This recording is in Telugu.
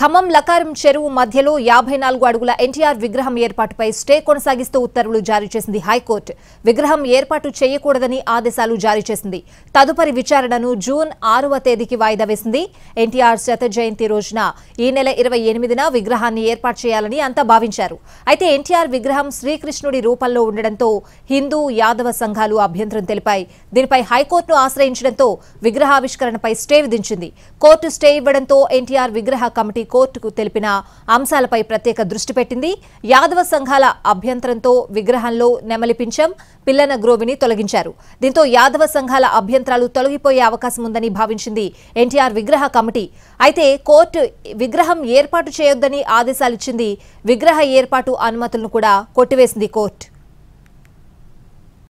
ఖమ్మం లకారం చెరువు మధ్యలో యాభై నాలుగు అడుగుల ఎన్టీఆర్ విగ్రహం ఏర్పాటుపై స్టే కొనసాగిస్తూ ఉత్తర్వులు జారీ చేసింది హైకోర్టు విగ్రహం ఏర్పాటు చేయకూడదని ఆదేశాలు జారీ చేసింది తదుపరి విచారణను జూన్ ఆరవ తేదీకి వాయిదా వేసింది ఎన్టీఆర్ శత జయంతి రోజున ఈ నెల ఇరవై ఎనిమిదిన విగ్రహాన్ని ఏర్పాటు చేయాలని అంతా భావించారు అయితే ఎన్టీఆర్ విగ్రహం శ్రీకృష్ణుడి రూపంలో ఉండడంతో హిందూ యాదవ సంఘాలు అభ్యంతరం తెలిపాయి దీనిపై హైకోర్టును ఆశ్రయించడంతో విగ్రహావిష్కరణపై స్టే విధించింది కోర్టు స్టే ఇవ్వడంతో ఎన్టీఆర్ విగ్రహ కమిటీ కోర్టుకు తెలిపిన అంశాలపై ప్రత్యేక దృష్టి పెట్టింది యాదవ సంఘాల అభ్యంతరంతో విగ్రహంలో నెమలిపించం పిల్లన గ్రోవిని తొలగించారు దీంతో యాదవ సంఘాల అభ్యంతరాలు తొలగిపోయే అవకాశం ఉందని భావించింది ఎన్టీఆర్ విగ్రహ కమిటీ అయితే కోర్టు విగ్రహం ఏర్పాటు చేయొద్దని ఆదేశాలిచ్చింది విగ్రహ ఏర్పాటు అనుమతులను కూడా కొట్టివేసింది కోర్టు